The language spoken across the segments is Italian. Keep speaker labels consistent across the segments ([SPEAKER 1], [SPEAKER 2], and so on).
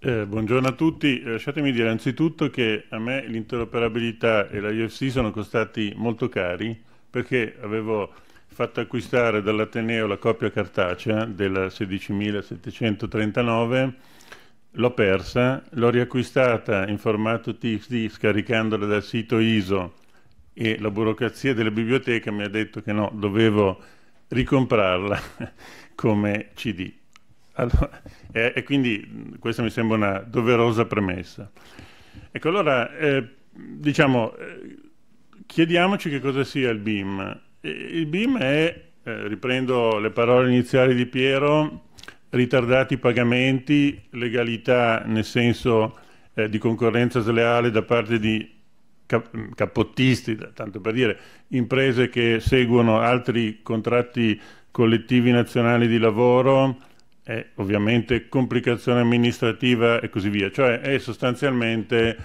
[SPEAKER 1] Eh, buongiorno a tutti, lasciatemi dire anzitutto che a me l'interoperabilità e la UFC sono costati molto cari perché avevo fatto acquistare dall'Ateneo la copia cartacea della 16.739, l'ho persa, l'ho riacquistata in formato TXD scaricandola dal sito ISO e la burocrazia della biblioteca mi ha detto che no, dovevo ricomprarla come CD. Allora, e, e, quindi questa mi sembra una doverosa premessa. Ecco, allora, eh, diciamo, eh, chiediamoci che cosa sia il BIM. Il BIM è, eh, riprendo le parole iniziali di Piero, ritardati pagamenti, legalità nel senso eh, di concorrenza sleale da parte di cap- cappottisti, tanto per dire, imprese che seguono altri contratti collettivi nazionali di lavoro, è ovviamente complicazione amministrativa e così via, cioè è sostanzialmente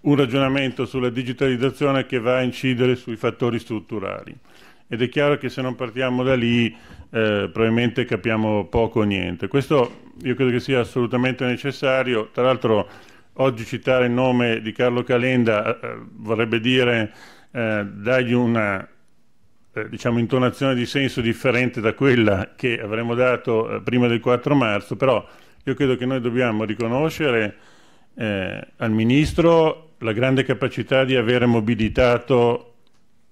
[SPEAKER 1] un ragionamento sulla digitalizzazione che va a incidere sui fattori strutturali. Ed è chiaro che se non partiamo da lì eh, probabilmente capiamo poco o niente. Questo io credo che sia assolutamente necessario. Tra l'altro oggi citare il nome di Carlo Calenda eh, eh vorrebbe dire eh, dargli una eh, diciamo intonazione di senso differente da quella che avremmo dato eh, prima del 4 marzo, però io credo che noi dobbiamo riconoscere eh, al Ministro la grande capacità di avere mobilitato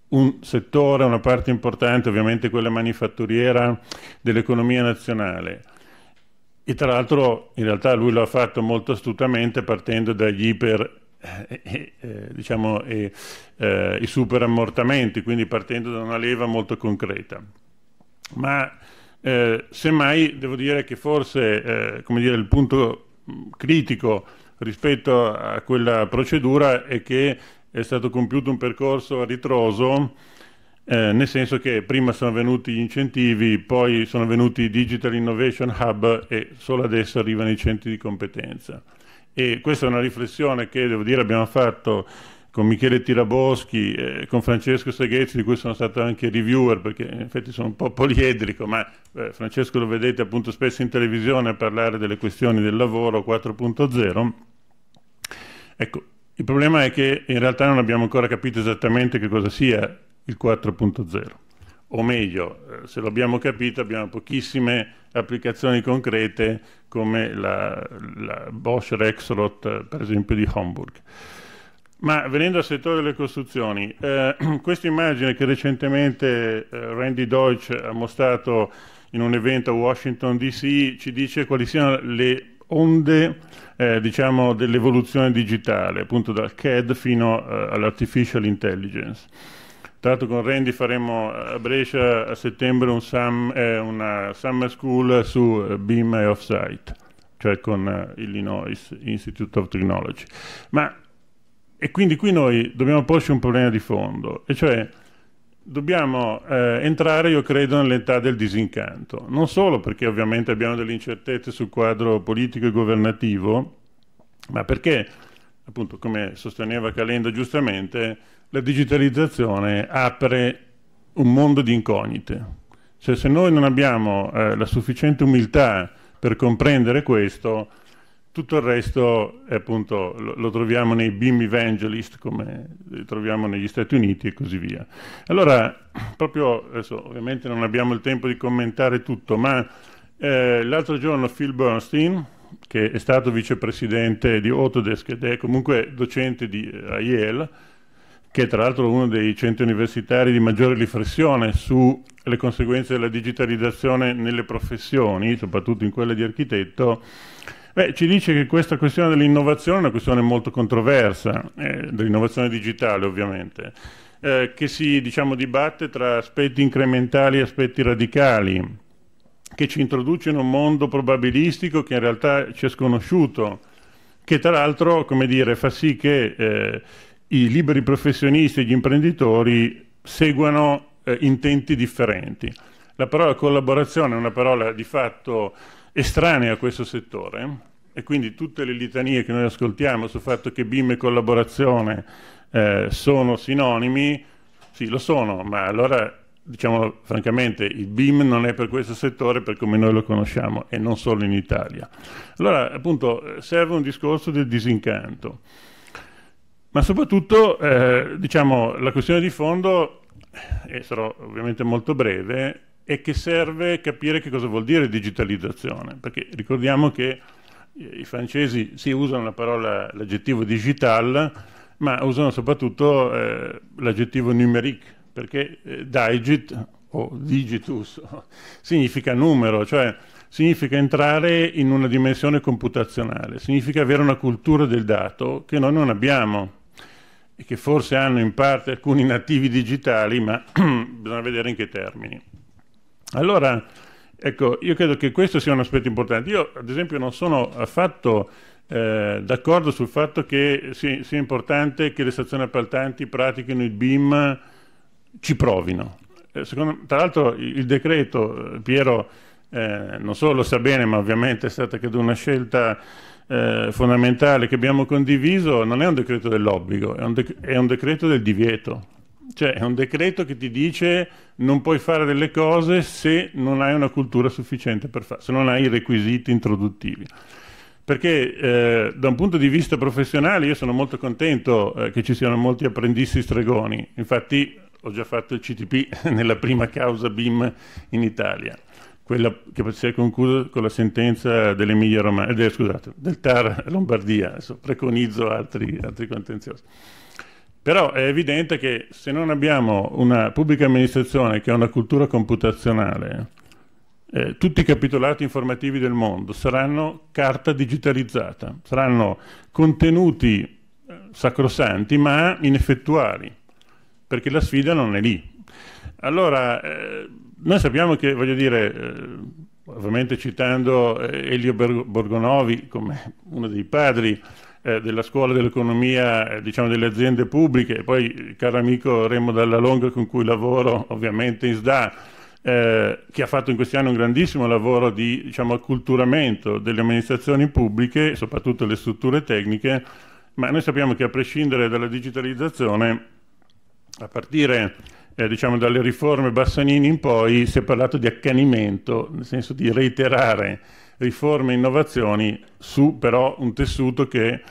[SPEAKER 1] un settore, una parte importante, ovviamente quella manifatturiera dell'economia nazionale. E tra l'altro in realtà lui lo ha fatto molto astutamente partendo dagli iper e, eh, e, eh, eh, diciamo, e, eh, i superammortamenti, quindi partendo da una leva molto concreta. Ma eh, semmai devo dire che forse eh, dire, il punto mm, critico rispetto a quella procedura è che è stato compiuto un percorso a ritroso, eh, nel senso che prima sono venuti gli incentivi, poi sono venuti i Digital Innovation Hub e solo adesso arrivano i centri di competenza e questa è una riflessione che devo dire abbiamo fatto con Michele Tiraboschi, eh, con Francesco Seghezzi, di cui sono stato anche reviewer, perché in effetti sono un po' poliedrico, ma eh, Francesco lo vedete appunto spesso in televisione a parlare delle questioni del lavoro 4.0. Ecco, il problema è che in realtà non abbiamo ancora capito esattamente che cosa sia il 4.0 o meglio, eh, se lo abbiamo capito, abbiamo pochissime applicazioni concrete come la, la Bosch Rexroth, eh, per esempio, di Homburg. Ma venendo al settore delle costruzioni, eh, questa immagine che recentemente eh, Randy Deutsch ha mostrato in un evento a Washington DC ci dice quali siano le onde eh, diciamo, dell'evoluzione digitale, appunto dal CAD fino eh, all'artificial intelligence. Tra l'altro con Randy faremo eh, a Brescia a settembre un sum, eh, una summer school su eh, BIM e Offsite, cioè con eh, Illinois Institute of Technology. Ma, e quindi qui noi dobbiamo porci un problema di fondo, e cioè dobbiamo eh, entrare, io credo, nell'età del disincanto. Non solo perché ovviamente abbiamo delle incertezze sul quadro politico e governativo, ma perché, appunto, come sosteneva Calenda giustamente, la digitalizzazione apre un mondo di incognite. Cioè se noi non abbiamo eh, la sufficiente umiltà per comprendere questo, tutto il resto eh, appunto, lo, lo, troviamo nei beam evangelist, come li troviamo negli Stati Uniti e così via. Allora, proprio adesso ovviamente non abbiamo il tempo di commentare tutto, ma eh, l'altro giorno Phil Bernstein, che è stato vicepresidente di Autodesk ed è comunque docente di, eh, a Yale, che tra l'altro è uno dei centri universitari di maggiore riflessione sulle conseguenze della digitalizzazione nelle professioni, soprattutto in quelle di architetto, beh, ci dice che questa questione dell'innovazione è una questione molto controversa, eh, dell'innovazione digitale ovviamente, eh, che si diciamo, dibatte tra aspetti incrementali e aspetti radicali, che ci introduce in un mondo probabilistico che in realtà ci è sconosciuto, che tra l'altro, come dire, fa sì che eh, i liberi professionisti e gli imprenditori seguano eh, intenti differenti. La parola collaborazione è una parola di fatto estranea a questo settore e quindi tutte le litanie che noi ascoltiamo sul fatto che BIM e collaborazione eh, sono sinonimi, sì lo sono, ma allora diciamo francamente il BIM non è per questo settore per come noi lo conosciamo e non solo in Italia. Allora appunto serve un discorso del disincanto ma soprattutto eh, diciamo, la questione di fondo, e sarò ovviamente molto breve, è che serve capire che cosa vuol dire digitalizzazione, perché ricordiamo che eh, i francesi si sì, usano la parola, l'aggettivo digital, ma usano soprattutto eh, l'aggettivo numerique, perché eh, digit o digitus significa numero, cioè significa entrare in una dimensione computazionale, significa avere una cultura del dato che noi non abbiamo e che forse hanno in parte alcuni nativi digitali, ma bisogna vedere in che termini. Allora, ecco, io credo che questo sia un aspetto importante. Io, ad esempio, non sono affatto eh, d'accordo sul fatto che sia, sia, importante che le stazioni appaltanti pratichino il BIM, eh, ci provino. Eh, secondo, tra l'altro il, il decreto, eh, Piero eh, non solo lo sa bene, ma ovviamente è stata anche una scelta eh, fondamentale che abbiamo condiviso non è un decreto dell'obbligo, è un, dec- è un decreto del divieto. Cioè è un decreto che ti dice non puoi fare delle cose se non hai una cultura sufficiente per farlo, se non hai i requisiti introduttivi perché eh, da un punto di vista professionale io sono molto contento eh, che ci siano molti apprendisti stregoni, infatti ho già fatto il CTP nella prima causa BIM in Italia quella che si è conclusa con la sentenza dell'Emilia Romagna, eh, del, scusate, del TAR Lombardia, adesso preconizzo altri, altri contenziosi. Però è evidente che se non abbiamo una pubblica amministrazione che ha una cultura computazionale, eh, tutti i capitolati informativi del mondo saranno carta digitalizzata, saranno contenuti eh, sacrosanti ma ineffettuali, perché la sfida non è lì. Allora, eh, noi sappiamo che, voglio dire, eh, ovviamente citando eh, Elio Borgonovi come uno dei padri eh, della scuola dell'economia, eh, diciamo delle aziende pubbliche, e poi il caro amico Remo Dalla Longa con cui lavoro ovviamente in SDA, eh, che ha fatto in questi anni un grandissimo lavoro di diciamo, acculturamento delle amministrazioni pubbliche, soprattutto le strutture tecniche, ma noi sappiamo che a prescindere dalla digitalizzazione, a partire eh, diciamo dalle riforme Bassanini in poi, si è parlato di accanimento, nel senso di reiterare riforme e innovazioni su però un tessuto che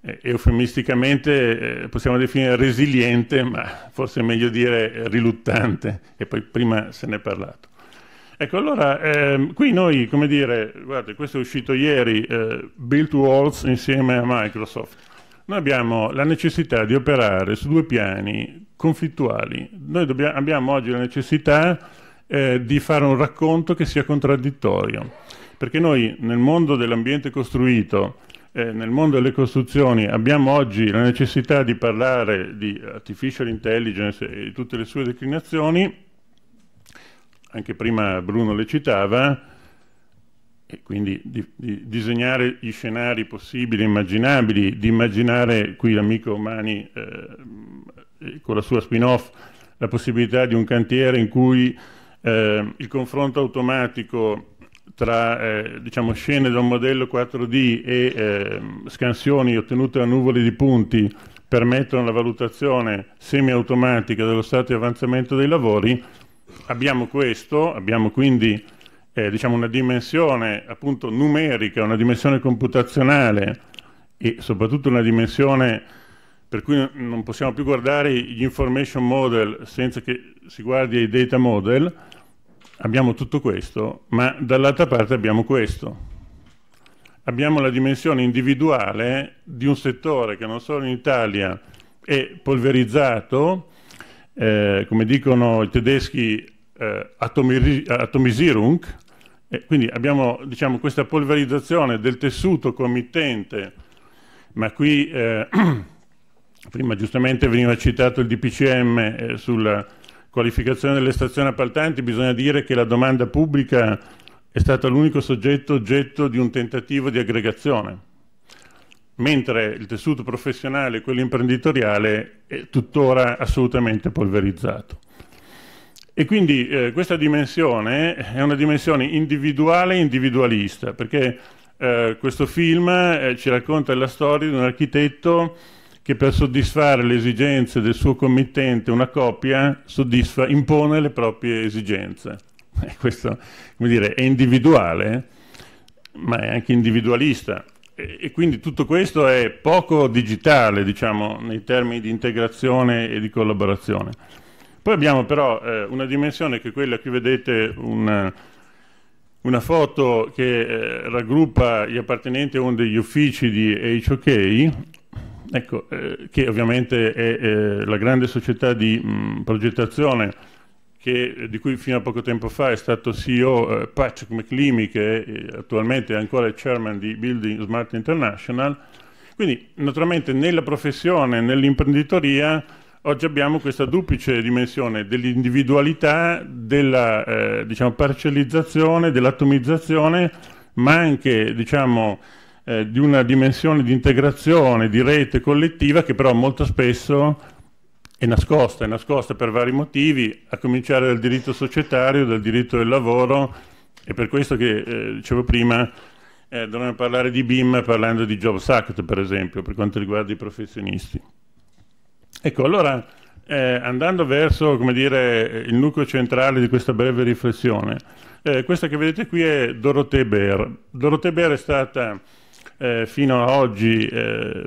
[SPEAKER 1] eh, eufemisticamente eh, possiamo definire resiliente, ma forse è meglio dire riluttante, e poi prima se ne è parlato. Ecco, allora, ehm, qui noi, come dire, guardate, questo è uscito ieri, eh, Built Walls insieme a Microsoft. Noi abbiamo la necessità di operare su due piani conflittuali. Noi dobbiamo, abbiamo oggi la necessità eh, di fare un racconto che sia contraddittorio, perché noi nel mondo dell'ambiente costruito eh, nel mondo delle costruzioni abbiamo oggi la necessità di parlare di artificial intelligence e di tutte le sue declinazioni, anche prima Bruno le citava, e quindi di, di disegnare gli scenari possibili e immaginabili, di immaginare qui l'amico Mani eh, con la sua spin-off la possibilità di un cantiere in cui eh, il confronto automatico tra eh, diciamo, scene da un modello 4D e eh, scansioni ottenute da nuvole di punti permettono la valutazione semiautomatica dello stato di avanzamento dei lavori, abbiamo questo, abbiamo quindi eh, diciamo una dimensione appunto numerica, una dimensione computazionale e soprattutto una dimensione per cui non possiamo più guardare gli information model senza che si guardi i data model, abbiamo tutto questo, ma dall'altra parte abbiamo questo. Abbiamo la dimensione individuale di un settore che non solo in Italia è polverizzato, eh, come dicono i tedeschi eh, Atomisierung, e quindi abbiamo diciamo, questa polverizzazione del tessuto committente, ma qui eh, prima giustamente veniva citato il DPCM eh, sulla qualificazione delle stazioni appaltanti, bisogna dire che la domanda pubblica è stata l'unico soggetto oggetto di un tentativo di aggregazione, mentre il tessuto professionale e quello imprenditoriale è tuttora assolutamente polverizzato. E quindi eh, questa dimensione è una dimensione individuale e individualista, perché eh, questo film eh, ci racconta la storia di un architetto che per soddisfare le esigenze del suo committente, una coppia, impone le proprie esigenze. E questo, come dire, è individuale, ma è anche individualista. E, e quindi tutto questo è poco digitale, diciamo, nei termini di integrazione e di collaborazione. Poi abbiamo però eh, una dimensione che è quella, che vedete una, una foto che eh, raggruppa gli appartenenti a uno degli uffici di HOK, ecco, eh, che ovviamente è eh, la grande società di mh, mm, progettazione che, eh, di cui fino a poco tempo fa è stato CEO eh, Patrick McLeamy, che è, eh, attualmente è ancora chairman di Building Smart International. Quindi, naturalmente, nella professione, nell'imprenditoria, oggi abbiamo questa duplice dimensione dell'individualità, della eh, diciamo, parcellizzazione, dell'atomizzazione, ma anche diciamo, eh, di una dimensione di integrazione, di rete collettiva che però molto spesso è nascosta, è nascosta per vari motivi, a cominciare dal diritto societario, dal diritto del lavoro, è per questo che eh, dicevo prima eh, dovremmo parlare di BIM parlando di Jobs Act per esempio, per quanto riguarda i professionisti. Ecco, allora eh, andando verso dire, il nucleo centrale di questa breve riflessione, eh, questa che vedete qui è Dorothée Baer. Dorothée Baer è stata eh, fino ad oggi eh,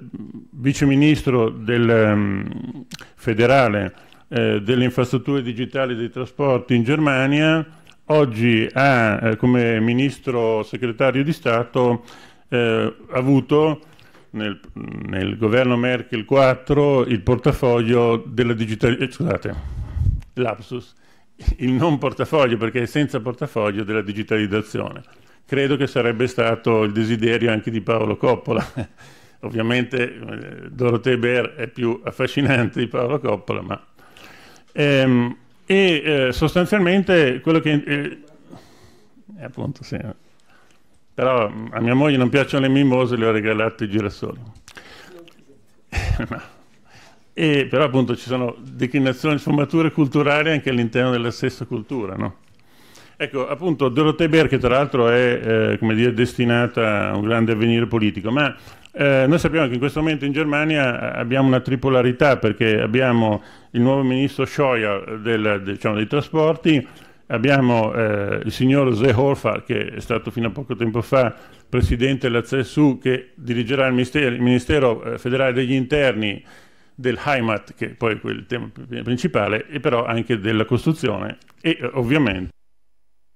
[SPEAKER 1] viceministro del, um, federale eh, delle infrastrutture digitali e dei trasporti in Germania, oggi ha eh, come ministro segretario di Stato avuto nel, nel governo Merkel 4 il portafoglio della digitalizzazione, eh, scusate, lapsus, il non portafoglio perché è senza portafoglio della digitalizzazione. Credo che sarebbe stato il desiderio anche di Paolo Coppola. Ovviamente eh, Dorothea Bear è più affascinante di Paolo Coppola, ma... Ehm, e eh, sostanzialmente quello che... Eh, eh appunto, sì, però mm, a mia moglie non piacciono le mimose, le ho regalate i girasoli. E, però appunto ci sono declinazioni, sfumature culturali anche all'interno della stessa cultura, no? Ecco, appunto, Dorothea Beer, che tra l'altro è, eh, dire, destinata a un grande avvenire politico, ma eh, noi sappiamo che in questo momento in Germania eh, abbiamo una tripolarità, perché abbiamo il nuovo ministro Scheuer del, diciamo, dei trasporti, abbiamo eh, il signor Ze Horfar, che è stato fino a poco tempo fa presidente della CSU, che dirigerà il Ministero, il ministero eh, federale degli interni del Heimat, che poi è il tema principale, e però anche della costruzione e eh, ovviamente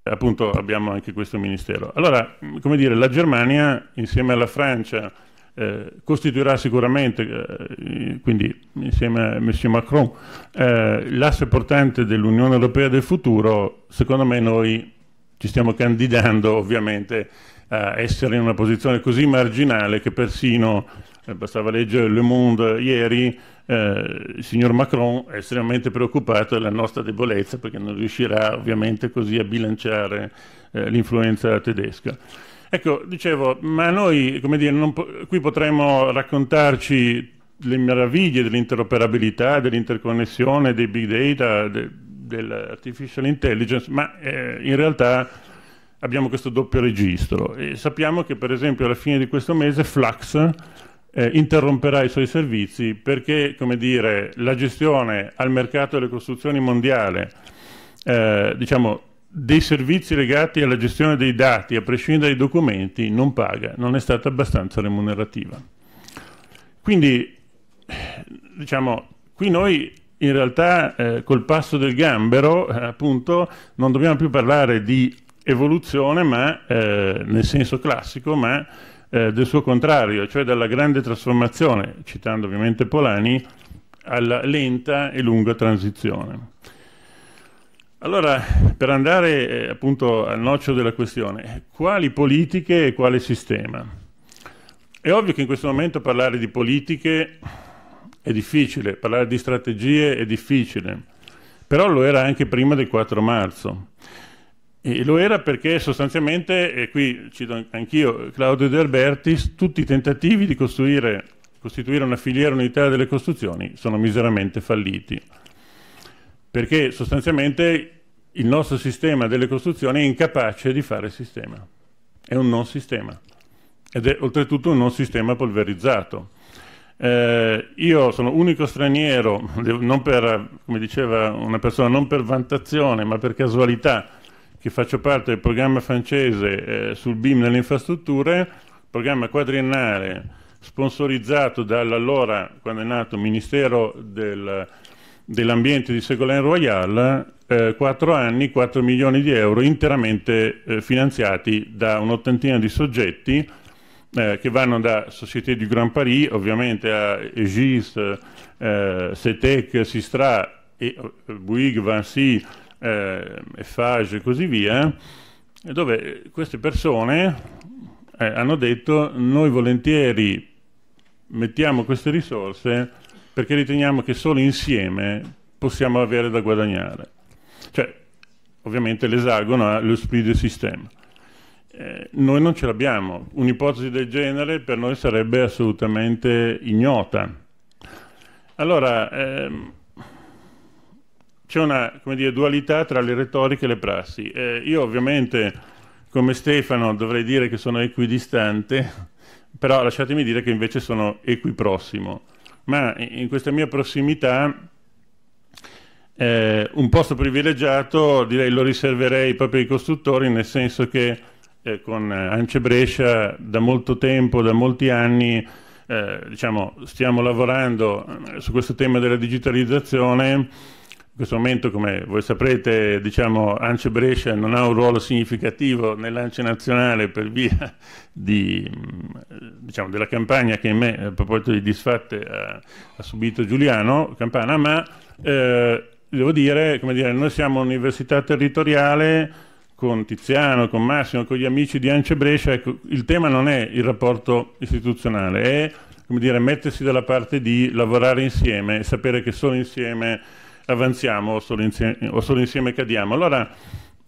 [SPEAKER 1] appunto abbiamo anche questo ministero. Allora, come dire, la Germania insieme alla Francia eh, costituirà sicuramente, eh, quindi insieme a Monsieur Macron, eh, l'asse portante dell'Unione Europea del futuro, secondo me noi ci stiamo candidando ovviamente a essere in una posizione così marginale che persino, eh, bastava leggere Le Monde ieri, eh, il signor Macron è estremamente preoccupato della nostra debolezza perché non riuscirà ovviamente così a bilanciare eh, l'influenza tedesca. Ecco, dicevo, ma noi, come dire, po- qui potremmo raccontarci le meraviglie dell'interoperabilità, dell'interconnessione, dei big data, de- dell'artificial intelligence, ma eh, in realtà abbiamo questo doppio registro e sappiamo che per esempio alla fine di questo mese Flux eh, interromperà i suoi servizi perché come dire, la gestione al mercato delle costruzioni mondiale eh, diciamo, dei servizi legati alla gestione dei dati, a prescindere dai documenti, non paga, non è stata abbastanza remunerativa. Quindi, diciamo, qui noi in realtà eh, col passo del gambero, eh, appunto, non dobbiamo più parlare di evoluzione, ma eh, nel senso classico, ma eh, del suo contrario, cioè dalla grande trasformazione, citando ovviamente Polani, alla lenta e lunga transizione. Allora, per andare eh, appunto al noccio della questione, quali politiche e quale sistema? È ovvio che in questo momento parlare di politiche è difficile, parlare di strategie è difficile, però lo era anche prima del 4 marzo. E lo era perché sostanzialmente, e qui cito anch'io Claudio De Albertis, tutti i tentativi di costituire una filiera unitaria delle costruzioni sono miseramente falliti perché sostanzialmente il nostro sistema delle costruzioni è incapace di fare sistema, è un non sistema ed è oltretutto un non sistema polverizzato. Eh, io sono unico straniero, non per, come diceva una persona, non per vantazione ma per casualità, che faccio parte del programma francese eh, sul BIM nelle infrastrutture, programma quadriennale sponsorizzato dall'allora, quando è nato, Ministero del dell'ambiente di Ségolène Royal, eh, 4 anni, 4 milioni di euro interamente eh, finanziati da un'ottantina di soggetti eh, che vanno da Société du Grand Paris, ovviamente a Egis, eh, Setec, Sistra, e, eh, Bouygues, Vinci, eh, Eiffage e così via, dove queste persone eh, hanno detto noi volentieri mettiamo queste risorse perché riteniamo che solo insieme possiamo avere da guadagnare. Cioè, ovviamente l'esagono ha lo de système. Eh, noi non ce l'abbiamo, un'ipotesi del genere per noi sarebbe assolutamente ignota. Allora, ehm, c'è una dire, dualità tra le retoriche e le prassi. Eh, io ovviamente, come Stefano, dovrei dire che sono equidistante, però lasciatemi dire che invece sono equiprossimo ma in questa mia prossimità eh, un posto privilegiato direi lo riserverei proprio ai costruttori, nel senso che eh, con Ance Brescia da molto tempo, da molti anni, eh, diciamo, stiamo lavorando eh, su questo tema della digitalizzazione in questo momento, come voi saprete, diciamo, Ance Brescia non ha un ruolo significativo nell'Ance nazionale per via di, diciamo, della campagna che in me, a proposito di disfatte, ha, ha subito Giuliano Campana, ma eh, devo dire, come dire, noi siamo un'università territoriale con Tiziano, con Massimo, con gli amici di Ance Brescia, ecco, il tema non è il rapporto istituzionale, è come dire, mettersi dalla parte di lavorare insieme, sapere che solo insieme avanziamo o solo insieme, o solo insieme cadiamo. Allora,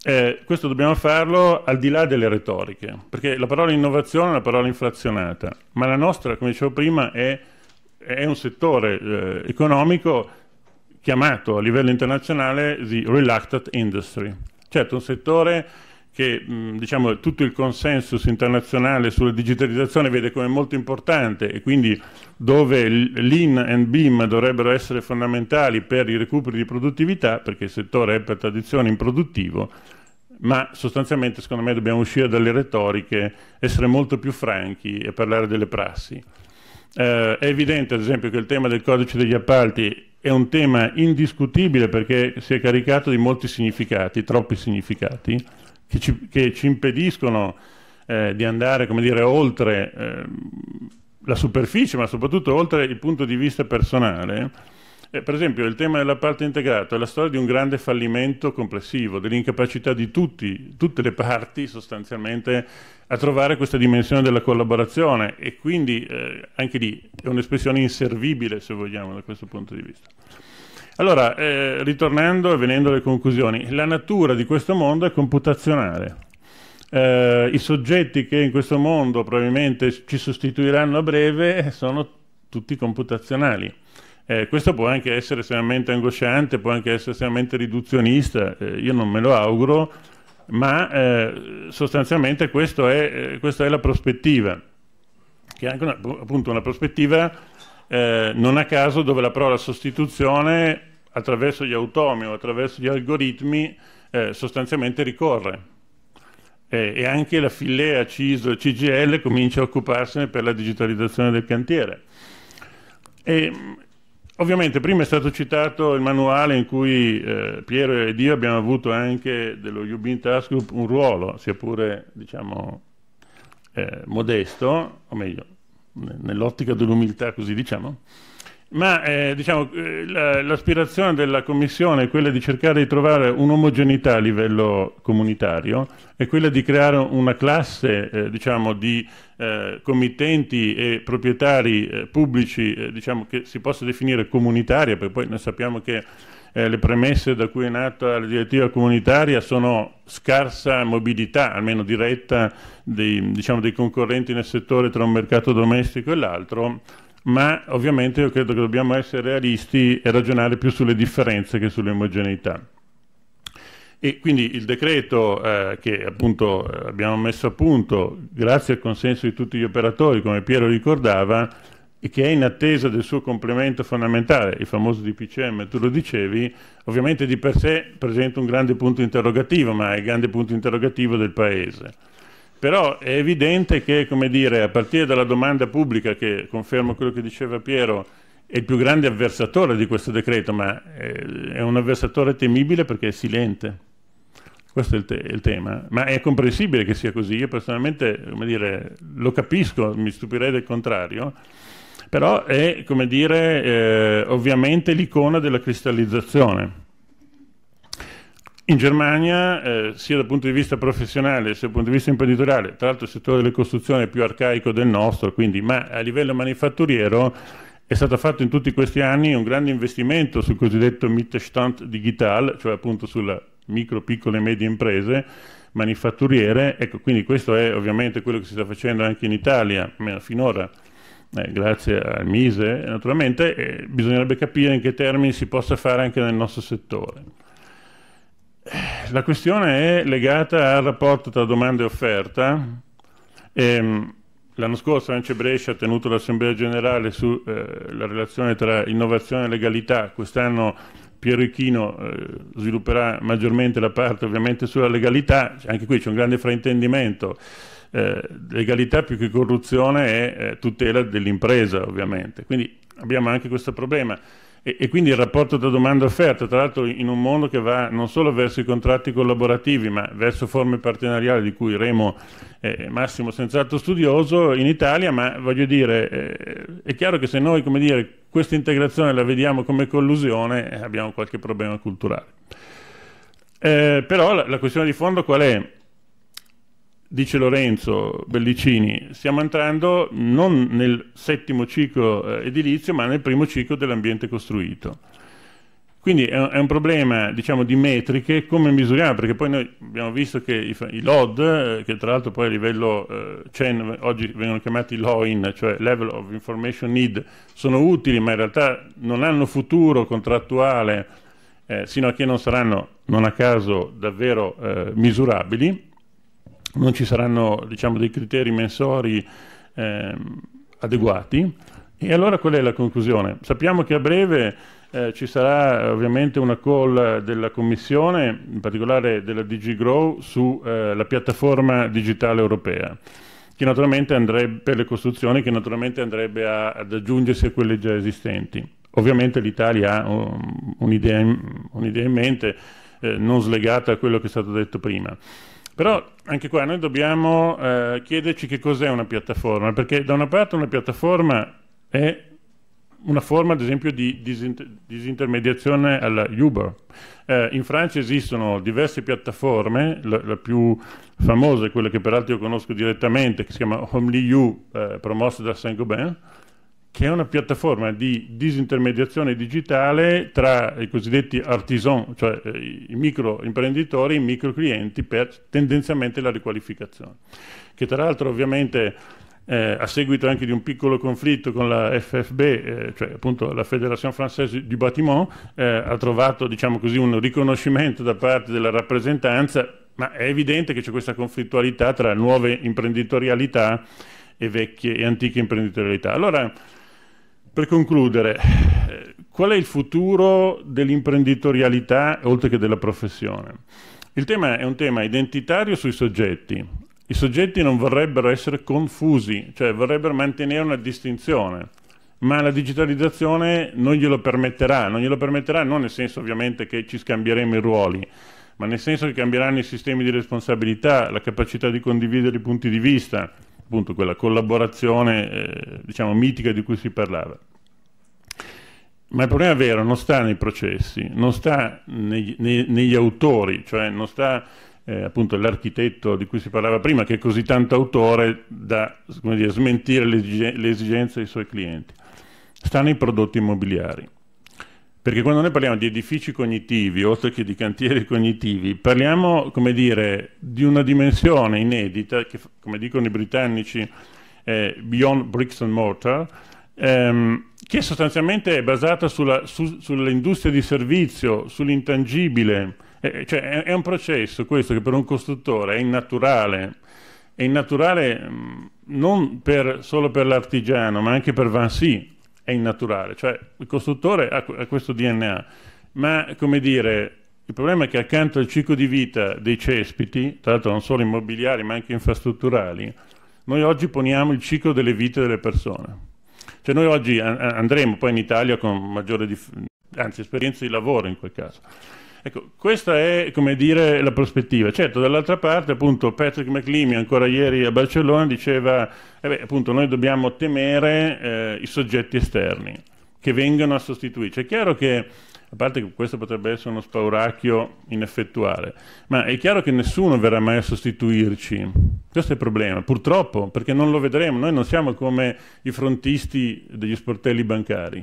[SPEAKER 1] eh, questo dobbiamo farlo al di là delle retoriche, perché la parola innovazione è una parola inflazionata, ma la nostra, come dicevo prima, è, è un settore eh, economico chiamato a livello internazionale the reluctant industry, certo un settore che diciamo, tutto il consensus internazionale sulla digitalizzazione vede come molto importante e quindi dove l'IN and BIM dovrebbero essere fondamentali per i recuperi di produttività, perché il settore è per tradizione improduttivo, ma sostanzialmente secondo me dobbiamo uscire dalle retoriche, essere molto più franchi e parlare delle prassi. Eh, è evidente ad esempio che il tema del codice degli appalti è un tema indiscutibile perché si è caricato di molti significati, troppi significati, che ci, che ci impediscono eh, di andare dire, oltre eh, la superficie, ma soprattutto oltre il punto di vista personale. Eh, per esempio, il tema della parte integrata è la storia di un grande fallimento complessivo, dell'incapacità di tutti, tutte le parti sostanzialmente a trovare questa dimensione della collaborazione e quindi eh, anche lì è un'espressione inservibile, se vogliamo, da questo punto di vista. Allora, eh, ritornando e venendo alle conclusioni, la natura di questo mondo è computazionale. Eh, I soggetti che in questo mondo probabilmente ci sostituiranno a breve sono tutti computazionali. Eh, questo può anche essere estremamente angosciante, può anche essere estremamente riduzionista, eh, io non me lo auguro, ma eh, sostanzialmente è, eh, questa è la prospettiva, che è anche una, appunto una prospettiva eh, non a caso dove la parola sostituzione attraverso gli automi o attraverso gli algoritmi eh, sostanzialmente ricorre. Eh, e anche la fillea CISO e CGL comincia a occuparsene per la digitalizzazione del cantiere. E, ovviamente prima è stato citato il manuale in cui eh, Piero ed io abbiamo avuto anche dello Ubin Task Group un ruolo, sia pure diciamo, eh, modesto, o meglio nell'ottica dell'umiltà, così diciamo. Ma eh, diciamo, eh, l'aspirazione della Commissione è quella di cercare di trovare un'omogeneità a livello comunitario, e quella di creare una classe eh, diciamo, di eh, committenti e proprietari eh, pubblici eh, diciamo, che si possa definire comunitaria, perché poi noi sappiamo che eh, le premesse da cui è nata la direttiva comunitaria sono scarsa mobilità, almeno diretta, dei, diciamo, dei concorrenti nel settore tra un mercato domestico e l'altro, ma ovviamente io credo che dobbiamo essere realisti e ragionare più sulle differenze che sulle omogeneità. E quindi il decreto eh, che appunto eh, abbiamo messo a punto, grazie al consenso di tutti gli operatori, come Piero ricordava, e che è in attesa del suo complemento fondamentale, il famoso DPCM, tu lo dicevi, ovviamente di per sé presenta un grande punto interrogativo, ma è il grande punto interrogativo del Paese. Però è evidente che, come dire, a partire dalla domanda pubblica, che confermo quello che diceva Piero, è il più grande avversatore di questo decreto, ma eh, è un avversatore temibile perché è silente. Questo è il, te il, tema, ma è comprensibile che sia così, io personalmente dire, lo capisco, mi stupirei del contrario, però è, come dire, eh, ovviamente l'icona della cristallizzazione. In Germania, eh, sia dal punto di vista professionale sia dal punto di vista imprenditoriale, tra l'altro il settore delle costruzioni è più arcaico del nostro, quindi, ma a livello manifatturiero è stato fatto in tutti questi anni un grande investimento sul cosiddetto Mittelstand Digital, cioè appunto sulle micro, piccole e medie imprese manifatturiere. Ecco, quindi questo è ovviamente quello che si sta facendo anche in Italia, finora eh, grazie al Mise, naturalmente eh, bisognerebbe capire in che termini si possa fare anche nel nostro settore. La questione è legata al rapporto tra domanda e offerta. Ehm, l'anno scorso Ance Brescia ha tenuto l'Assemblea Generale sulla eh, relazione tra innovazione e legalità, quest'anno Piero Ichino eh, svilupperà maggiormente la parte ovviamente sulla legalità, anche qui c'è un grande fraintendimento eh, legalità più che corruzione è eh, tutela dell'impresa ovviamente, quindi abbiamo anche questo problema. E, e, quindi il rapporto da domanda offerta, tra l'altro in un mondo che va non solo verso i contratti collaborativi, ma verso forme partenariali di cui Remo eh, Massimo senz'altro studioso in Italia, ma voglio dire, eh, è chiaro che se noi, come dire, questa integrazione la vediamo come collusione, eh, abbiamo qualche problema culturale. Eh, però la, la questione di fondo qual è? dice Lorenzo Bellicini, stiamo entrando non nel settimo ciclo eh, edilizio, ma nel primo ciclo dell'ambiente costruito. Quindi è un, problema diciamo, di metriche, come misuriamo, perché poi noi abbiamo visto che i, i LOD, eh, che tra l'altro poi a livello eh, CEN oggi vengono chiamati LOIN, cioè Level of Information Need, sono utili ma in realtà non hanno futuro contrattuale eh, sino a che non saranno, non a caso, davvero eh, misurabili non ci saranno diciamo, dei criteri mensori eh, adeguati. E allora qual è la conclusione? Sappiamo che a breve eh, ci sarà ovviamente una call della Commissione, in particolare della DG Grow, sulla eh, piattaforma digitale europea andrebbe, per le costruzioni che naturalmente andrebbe a, ad aggiungersi a quelle già esistenti. Ovviamente l'Italia ha um, un'idea in, in mente eh, non slegata a quello che è stato detto prima. Però anche qua noi dobbiamo eh, chiederci che cos'è una piattaforma, perché da una parte una piattaforma è una forma ad esempio di disinter- disintermediazione alla Uber. Eh, in Francia esistono diverse piattaforme, la, la, più famosa è quella che peraltro io conosco direttamente, che si chiama Homely U, eh, promossa da Saint-Gobain, che è una piattaforma di disintermediazione digitale tra i cosiddetti artisan, cioè eh, i microimprenditori, i microclienti per tendenzialmente la riqualificazione, che tra l'altro ovviamente eh, a seguito anche di un piccolo conflitto con la FFB, eh, cioè appunto la Fédération Française du Bâtiment, eh, ha trovato diciamo così, un riconoscimento da parte della rappresentanza, ma è evidente che c'è questa conflittualità tra nuove imprenditorialità e vecchie e antiche imprenditorialità. Allora, per concludere, qual è il futuro dell'imprenditorialità oltre che della professione? Il tema è un tema identitario sui soggetti. I soggetti non vorrebbero essere confusi, cioè vorrebbero mantenere una distinzione, ma la digitalizzazione non glielo permetterà, non glielo permetterà non nel senso ovviamente che ci scambieremo i ruoli, ma nel senso che cambieranno i sistemi di responsabilità, la capacità di condividere i punti di vista, appunto quella collaborazione eh, diciamo mitica di cui si parlava. Ma il problema vero non sta nei processi, non sta nei, nei, negli autori, cioè non sta eh, appunto l'architetto di cui si parlava prima, che è così tanto autore da dire, smentire le, le esigenze dei suoi clienti. Sta nei prodotti immobiliari. Perché quando noi parliamo di edifici cognitivi, oltre che di cantieri cognitivi, parliamo, come dire, di una dimensione inedita, che, come dicono i britannici, eh, Beyond Bricks and Mortar, ehm, che sostanzialmente è basata sulla, su, sull'industria di servizio, sull'intangibile. Eh, eh cioè è, è, un processo questo che per un costruttore è innaturale. È innaturale mh, mm, non per, solo per l'artigiano, ma anche per Vansi, è innaturale, cioè il costruttore ha, ha questo DNA, ma come dire, il problema è che accanto al ciclo di vita dei cespiti, tra l'altro non solo immobiliari ma anche infrastrutturali, noi oggi poniamo il ciclo delle vite delle persone. Cioè noi oggi andremo poi in Italia con maggiore, dif- anzi esperienza di lavoro in quel caso, Ecco, questa è come dire la prospettiva. Certo, dall'altra parte appunto Patrick McLean, ancora ieri a Barcellona diceva eh beh, appunto noi dobbiamo temere eh, i soggetti esterni che vengano a sostituirci. È chiaro che a parte che questo potrebbe essere uno spauracchio ineffettuale, ma è chiaro che nessuno verrà mai a sostituirci. Questo è il problema, purtroppo, perché non lo vedremo. Noi non siamo come i frontisti degli sportelli bancari.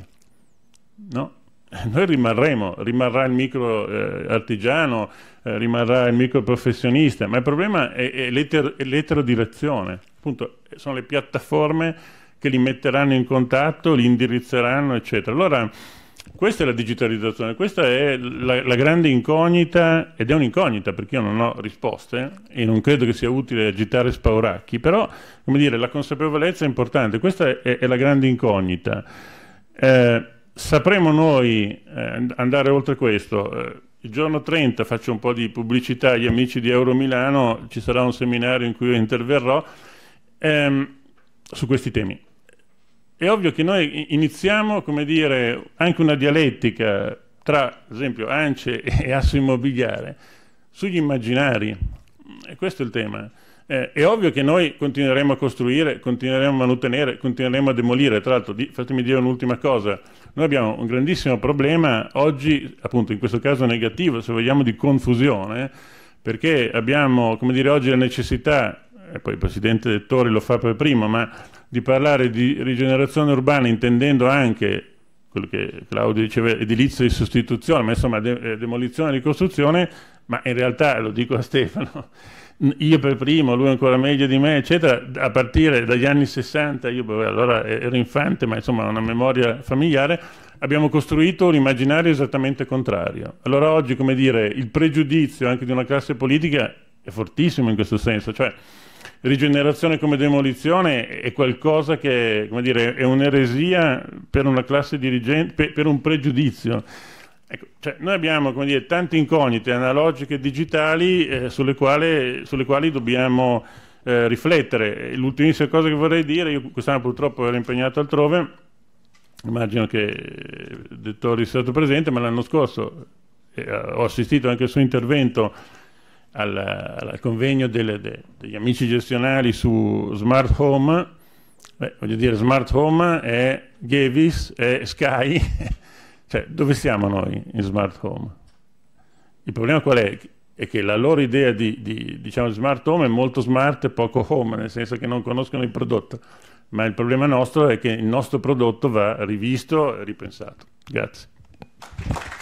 [SPEAKER 1] No, noi rimarremo, rimarrà il micro eh, artigiano, eh, rimarrà il micro professionista, ma il problema è, è, l'eter- è l'eterodirezione, appunto sono le piattaforme che li metteranno in contatto, li indirizzeranno, eccetera. Allora, questa è la digitalizzazione, questa è la, la, grande incognita, ed è un'incognita perché io non ho risposte e non credo che sia utile agitare spauracchi, però come dire, la consapevolezza è importante, questa è, è la grande incognita. Eh, sapremo noi eh, andare oltre questo. Eh, il giorno 30 faccio un po' di pubblicità agli amici di Euro Milano, ci sarà un seminario in cui io interverrò ehm, su questi temi. È ovvio che noi iniziamo, come dire, anche una dialettica tra, ad esempio, ANCE e asso immobiliare sugli immaginari. E questo è il tema. Eh, è ovvio che noi continueremo a costruire, continueremo a mantenere, continueremo a demolire. Tra l'altro, di, fatemi dire un'ultima cosa, noi abbiamo un grandissimo problema oggi, appunto in questo caso negativo, se vogliamo, di confusione, perché abbiamo, come dire, oggi la necessità, e poi il Presidente Tori lo fa per primo, ma di parlare di rigenerazione urbana intendendo anche quello che Claudio diceva, edilizia di sostituzione, ma insomma de eh, demolizione e ricostruzione, ma in realtà, lo dico a Stefano, io per primo, lui ancora meglio di me, eccetera, a partire dagli anni 60, io beh, allora ero infante, ma insomma ho una memoria familiare, abbiamo costruito un immaginario esattamente contrario. Allora oggi, come dire, il pregiudizio anche di una classe politica è fortissimo in questo senso, cioè rigenerazione come demolizione è qualcosa che, come dire, è un'eresia per una classe dirigente, per, per un pregiudizio. Ecco, cioè noi abbiamo dire, tante incognite analogiche e digitali eh, sulle, quali, sulle, quali, dobbiamo eh, riflettere. L'ultimissima cosa che vorrei dire, io quest'anno purtroppo ero impegnato altrove, immagino che il eh, Dettori sia stato presente, ma l'anno scorso eh, ho assistito anche al suo intervento al, al convegno delle, de, degli amici gestionali su smart home. Beh, voglio dire, smart home è Gavis, è Sky. Cioè, dove siamo noi in smart home? Il problema qual è? È che la loro idea di, di diciamo, smart home è molto smart e poco home, nel senso che non conoscono il prodotto. Ma il problema nostro è che il nostro prodotto va rivisto e ripensato. Grazie.